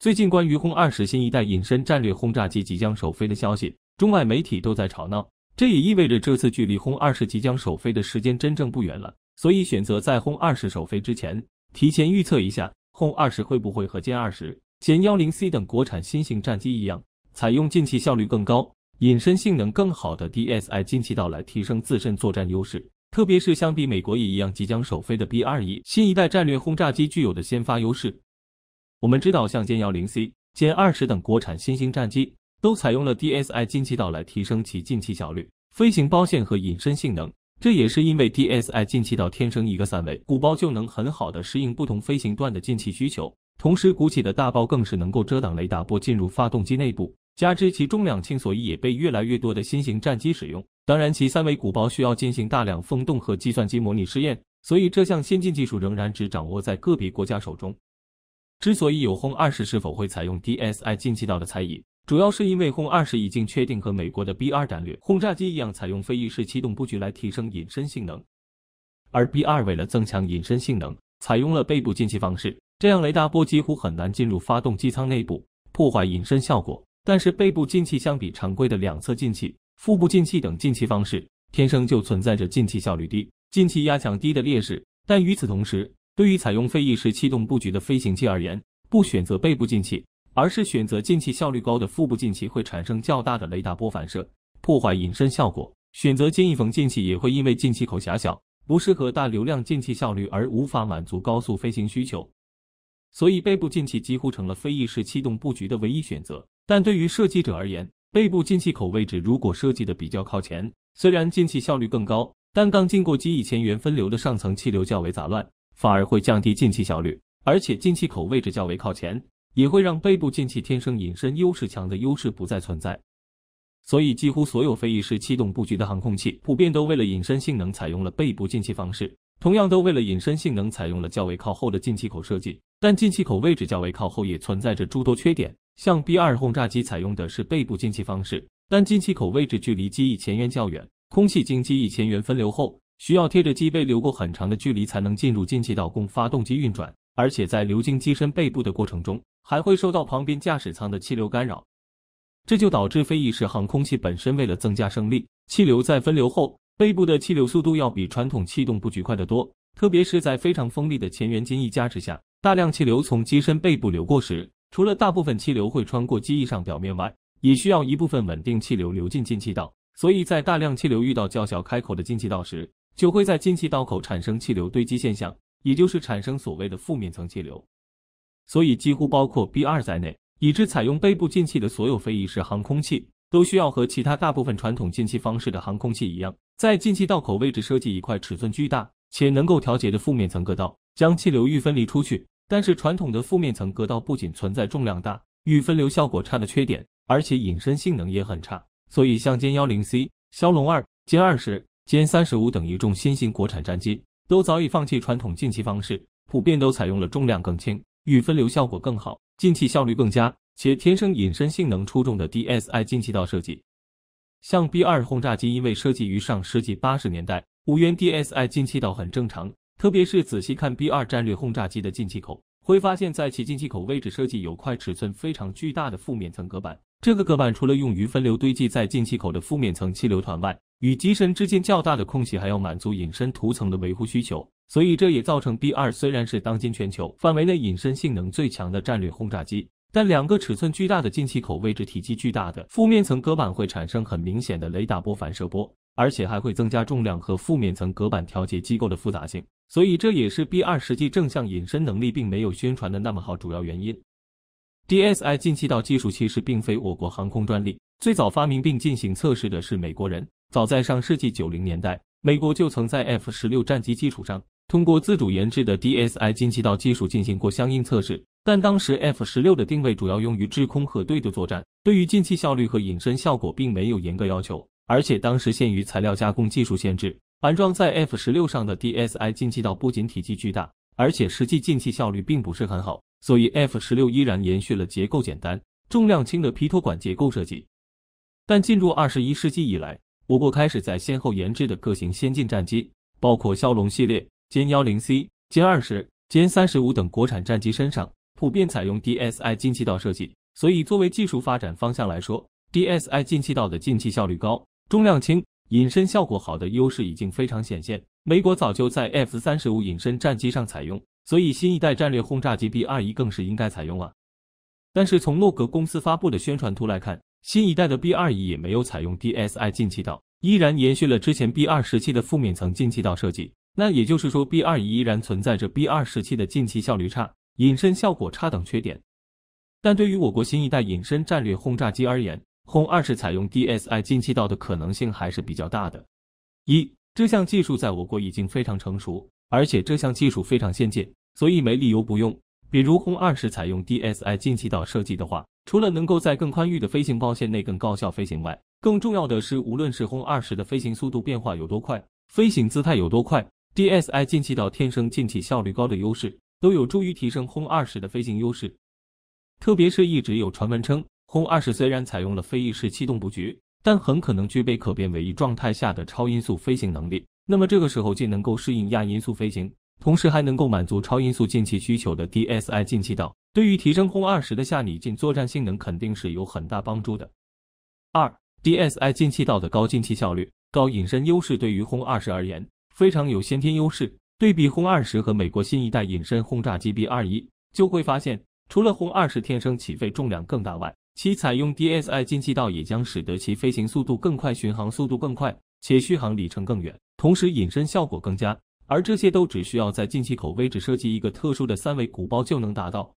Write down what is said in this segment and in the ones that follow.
最近关于轰二十新一代隐身战略轰炸机即将首飞的消息，中外媒体都在吵闹。这也意味着这次距离轰二十即将首飞的时间真正不远了。所以选择在轰二十首飞之前，提前预测一下轰二十会不会和歼二十、歼幺零 C 等国产新型战机一样，采用进气效率更高、隐身性能更好的 DSI 进气道来提升自身作战优势。特别是相比美国也一样即将首飞的 B 二 E 新一代战略轰炸机具有的先发优势。我们知道，像歼幺零 C、歼二十等国产新型战机都采用了 DSI 进气道来提升其进气效率、飞行包线和隐身性能。这也是因为 DSI 进气道天生一个三维鼓包，就能很好的适应不同飞行段的进气需求。同时，鼓起的大包更是能够遮挡雷达波进入发动机内部。加之其重量轻，所以也被越来越多的新型战机使用。当然，其三维鼓包需要进行大量风洞和计算机模拟试验，所以这项先进技术仍然只掌握在个别国家手中。之所以有轰二十是否会采用 DSI 进气道的猜疑，主要是因为轰二十已经确定和美国的 B2 战略轰炸机一样，采用飞翼式气动布局来提升隐身性能。而 B2 为了增强隐身性能，采用了背部进气方式，这样雷达波几乎很难进入发动机舱内部，破坏隐身效果。但是背部进气相比常规的两侧进气、腹部进气等进气方式，天生就存在着进气效率低、进气压强低的劣势。但与此同时，对于采用飞翼式气动布局的飞行器而言，不选择背部进气，而是选择进气效率高的腹部进气会产生较大的雷达波反射，破坏隐身效果。选择尖翼缝进气也会因为进气口狭小，不适合大流量进气效率而无法满足高速飞行需求。所以，背部进气几乎成了飞翼式气动布局的唯一选择。但对于设计者而言，背部进气口位置如果设计的比较靠前，虽然进气效率更高，但刚经过机翼前缘分流的上层气流较为杂乱。反而会降低进气效率，而且进气口位置较为靠前，也会让背部进气天生隐身优势强的优势不再存在。所以，几乎所有飞翼式气动布局的航空器普遍都为了隐身性能采用了背部进气方式，同样都为了隐身性能采用了较为靠后的进气口设计。但进气口位置较为靠后也存在着诸多缺点，像 B 二轰炸机采用的是背部进气方式，但进气口位置距离机翼前缘较远，空气经机翼前缘分流后。需要贴着机背流过很长的距离才能进入进气道供发动机运转，而且在流经机身背部的过程中，还会受到旁边驾驶舱的气流干扰。这就导致飞翼式航空器本身为了增加升力，气流在分流后背部的气流速度要比传统气动布局快得多。特别是在非常锋利的前缘襟翼加持下，大量气流从机身背部流过时，除了大部分气流会穿过机翼上表面外，也需要一部分稳定气流流进进气道。所以在大量气流遇到较小开口的进气道时，就会在进气道口产生气流堆积现象，也就是产生所谓的负面层气流。所以几乎包括 B 二在内，以致采用背部进气的所有飞翼式航空器，都需要和其他大部分传统进气方式的航空器一样，在进气道口位置设计一块尺寸巨大且能够调节的负面层隔道，将气流预分离出去。但是传统的负面层隔道不仅存在重量大、预分流效果差的缺点，而且隐身性能也很差。所以像歼幺零 C、枭龙二、歼二十。歼三十五等一众新型国产战机都早已放弃传统进气方式，普遍都采用了重量更轻、预分流效果更好、进气效率更佳且天生隐身性能出众的 DSI 进气道设计。像 B 二轰炸机因为设计于上世纪八十年代，无缘 DSI 进气道很正常。特别是仔细看 B 二战略轰炸机的进气口，会发现在其进气口位置设计有块尺寸非常巨大的负面层隔板。这个隔板除了用于分流堆积在进气口的负面层气流团外，与机身之间较大的空隙，还要满足隐身涂层的维护需求，所以这也造成 B 二虽然是当今全球范围内隐身性能最强的战略轰炸机，但两个尺寸巨大的进气口位置、体积巨大的负面层隔板会产生很明显的雷达波反射波，而且还会增加重量和负面层隔板调节机构的复杂性，所以这也是 B 二实际正向隐身能力并没有宣传的那么好主要原因。DSI 进气道技术其实并非我国航空专利。最早发明并进行测试的是美国人。早在上世纪九零年代，美国就曾在 F 十六战机基础上，通过自主研制的 DSI 进气道技术进行过相应测试。但当时 F 十六的定位主要用于制空和对地作战，对于进气效率和隐身效果并没有严格要求。而且当时限于材料加工技术限制，安装在 F 十六上的 DSI 进气道不仅体积巨大，而且实际进气效率并不是很好。所以 F 十六依然延续了结构简单、重量轻的皮托管结构设计。但进入二十一世纪以来，我国开始在先后研制的各型先进战机，包括枭龙系列、歼幺零 C、歼二十、歼三十五等国产战机身上，普遍采用 DSI 进气道设计。所以，作为技术发展方向来说，DSI 进气道的进气效率高、重量轻、隐身效果好的优势已经非常显现。美国早就在 F 三十五隐身战机上采用，所以新一代战略轰炸机 B 二一更是应该采用啊。但是从诺格公司发布的宣传图来看，新一代的 B 二 E 也没有采用 DSI 进气道，依然延续了之前 B 二时期的负面层进气道设计。那也就是说，B 二 E 依然存在着 B 二时期的进气效率差、隐身效果差等缺点。但对于我国新一代隐身战略轰炸机而言，轰二是采用 DSI 进气道的可能性还是比较大的。一，这项技术在我国已经非常成熟，而且这项技术非常先进，所以没理由不用。比如轰二十采用 DSI 进气道设计的话，除了能够在更宽裕的飞行包线内更高效飞行外，更重要的是，无论是轰二十的飞行速度变化有多快，飞行姿态有多快，DSI 进气道天生进气效率高的优势，都有助于提升轰二十的飞行优势。特别是，一直有传闻称轰二十虽然采用了飞翼式气动布局，但很可能具备可变尾翼状态下的超音速飞行能力。那么，这个时候既能够适应亚音速飞行。同时还能够满足超音速进气需求的 DSI 进气道，对于提升轰二十的下逆境作战性能肯定是有很大帮助的。二 DSI 进气道的高进气效率、高隐身优势对于轰二十而言非常有先天优势。对比轰二十和美国新一代隐身轰炸机 B 二一，就会发现，除了轰二十天生起飞重量更大外，其采用 DSI 进气道也将使得其飞行速度更快、巡航速度更快，且续航里程更远，同时隐身效果更佳。而这些都只需要在进气口位置设计一个特殊的三维鼓包就能达到。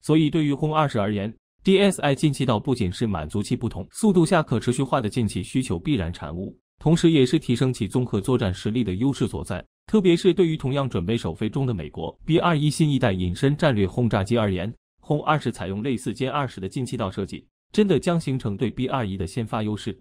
所以，对于轰二十而言，DSI 进气道不仅是满足其不同速度下可持续化的进气需求必然产物，同时也是提升其综合作战实力的优势所在。特别是对于同样准备首飞中的美国 B 二一新一代隐身战略轰炸机而言，轰二十采用类似歼二十的进气道设计，真的将形成对 B 二一的先发优势。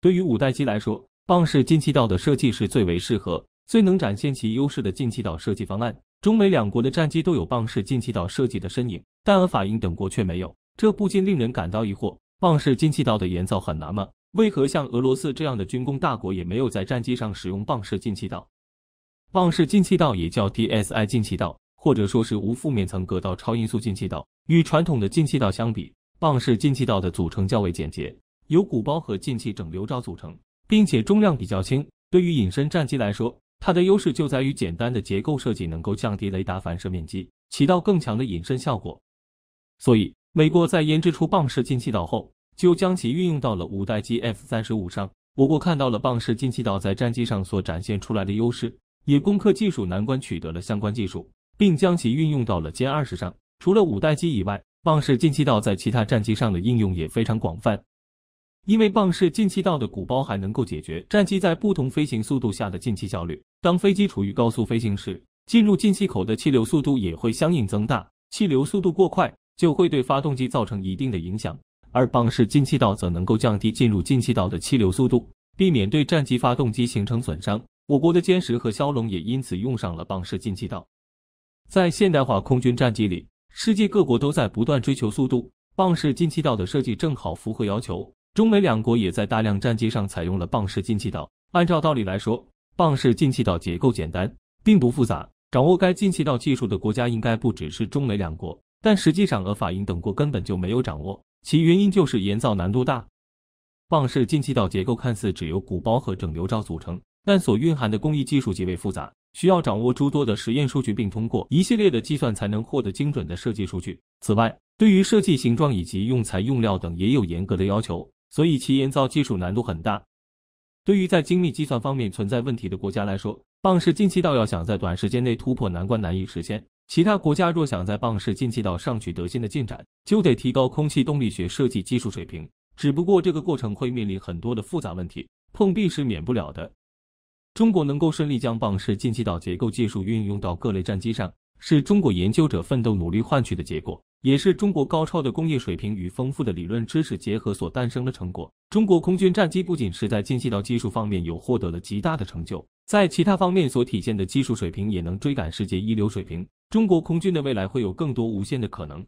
对于五代机来说，蚌式进气道的设计是最为适合。最能展现其优势的进气道设计方案，中美两国的战机都有棒式进气道设计的身影，但俄法英等国却没有，这不禁令人感到疑惑：棒式进气道的研造很难吗？为何像俄罗斯这样的军工大国也没有在战机上使用棒式进气道？棒式进气道也叫 d s i 进气道，或者说是无负面层隔道超音速进气道。与传统的进气道相比，棒式进气道的组成较为简洁，由鼓包和进气整流罩组成，并且重量比较轻，对于隐身战机来说。它的优势就在于简单的结构设计能够降低雷达反射面积，起到更强的隐身效果。所以，美国在研制出蚌式进气道后，就将其运用到了五代机 F 三十五上。我国看到了蚌式进气道在战机上所展现出来的优势，也攻克技术难关，取得了相关技术，并将其运用到了歼二十上。除了五代机以外，蚌式进气道在其他战机上的应用也非常广泛。因为蚌式进气道的鼓包还能够解决战机在不同飞行速度下的进气效率。当飞机处于高速飞行时，进入进气口的气流速度也会相应增大，气流速度过快就会对发动机造成一定的影响。而蚌式进气道则能够降低进入进气道的气流速度，避免对战机发动机形成损伤。我国的歼十和枭龙也因此用上了蚌式进气道。在现代化空军战机里，世界各国都在不断追求速度，蚌式进气道的设计正好符合要求。中美两国也在大量战机上采用了棒式进气道。按照道理来说，棒式进气道结构简单，并不复杂。掌握该进气道技术的国家应该不只是中美两国，但实际上，俄法英等国根本就没有掌握。其原因就是研造难度大。棒式进气道结构看似只由鼓包和整流罩组成，但所蕴含的工艺技术极为复杂，需要掌握诸多的实验数据，并通过一系列的计算才能获得精准的设计数据。此外，对于设计形状以及用材用料等也有严格的要求。所以其研造技术难度很大，对于在精密计算方面存在问题的国家来说，蚌式进气道要想在短时间内突破难关难以实现。其他国家若想在蚌式进气道上取得新的进展，就得提高空气动力学设计技术水平。只不过这个过程会面临很多的复杂问题，碰壁是免不了的。中国能够顺利将蚌式进气道结构技术运用到各类战机上。是中国研究者奋斗努力换取的结果，也是中国高超的工业水平与丰富的理论知识结合所诞生的成果。中国空军战机不仅是在进气道技术方面有获得了极大的成就，在其他方面所体现的技术水平也能追赶世界一流水平。中国空军的未来会有更多无限的可能。